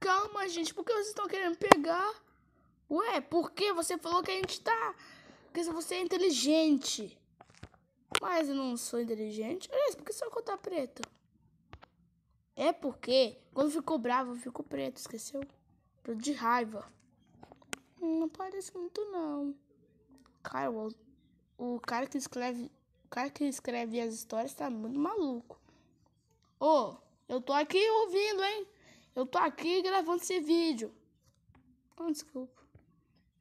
Calma, gente, por que vocês estão querendo pegar? Ué, por que você falou que a gente tá. Porque você é inteligente. Mas eu não sou inteligente. Aliás, por que só que eu tá preto? É porque quando ficou bravo, eu fico preto, esqueceu? Tô de raiva. Hum, não parece muito não. Cara, o, o cara que escreve. O cara que escreve as histórias tá muito maluco. Ô, oh, eu tô aqui ouvindo, hein? Eu tô aqui gravando esse vídeo. Ah, desculpa.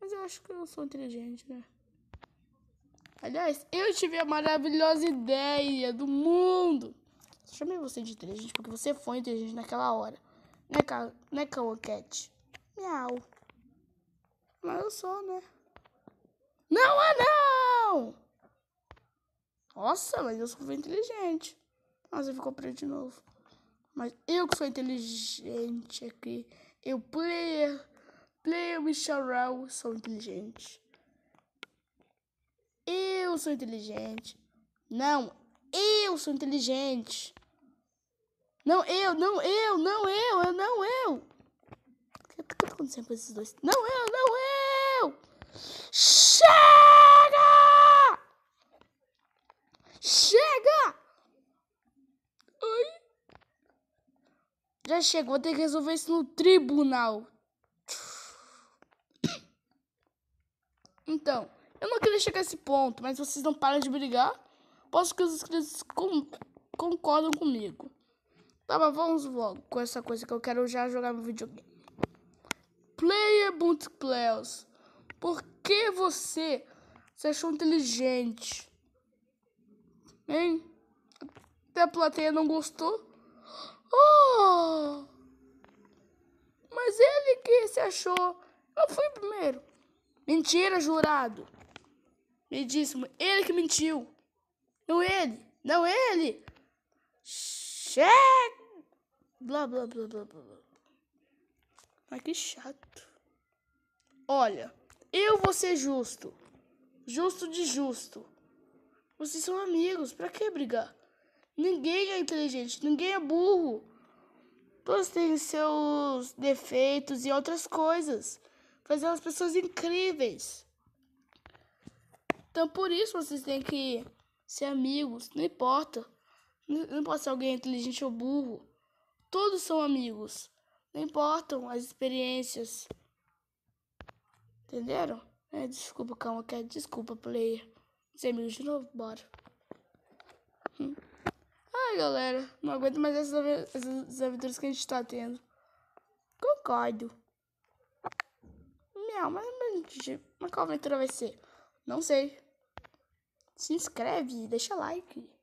Mas eu acho que eu sou inteligente, né? Aliás, eu tive a maravilhosa ideia do mundo. Eu chamei você de inteligente porque você foi inteligente naquela hora. Né, Ca... né Cão Cat? Miau. Mas eu sou, né? Não, ah, não! Nossa, mas eu sou inteligente. Nossa, ficou preto de novo. Mas eu que sou inteligente aqui. Eu, player, player Michel Rao, sou inteligente. Eu sou inteligente. Não, eu sou inteligente. Não, eu, não, eu, não, eu, eu não, eu. O que, é que tá acontecendo com esses dois? Não, eu, não, eu. Chega! Chega! Já chegou, vou ter que resolver isso no tribunal. Então, eu não queria chegar a esse ponto, mas vocês não param de brigar. Posso que os inscritos com, concordam comigo. Tá, mas vamos logo com essa coisa que eu quero já jogar no videogame. Player Multiplayers, por que você se achou inteligente? Hein? Até a plateia não gostou. Oh! Mas ele que se achou. Eu fui primeiro. Mentira, jurado. Me disse, ele que mentiu. Não ele, não ele. Chega! Blá, blá, blá, blá, blá. Mas que chato. Olha, eu vou ser justo. Justo de justo. Vocês são amigos, pra que brigar? Ninguém é inteligente, ninguém é burro. Todos têm seus defeitos e outras coisas, elas as pessoas incríveis. Então por isso vocês têm que ser amigos, não importa. Não importa se alguém é inteligente ou burro. Todos são amigos. Não importam as experiências. Entenderam? É, desculpa, calma, quer é desculpa, player. ser é amigos de novo, bora. Hum. Ai, galera, não aguento mais essas, aventuras que a gente tá tendo. Concordo. meu mas, mas, mas qual aventura vai ser? Não sei. Se inscreve, e deixa like.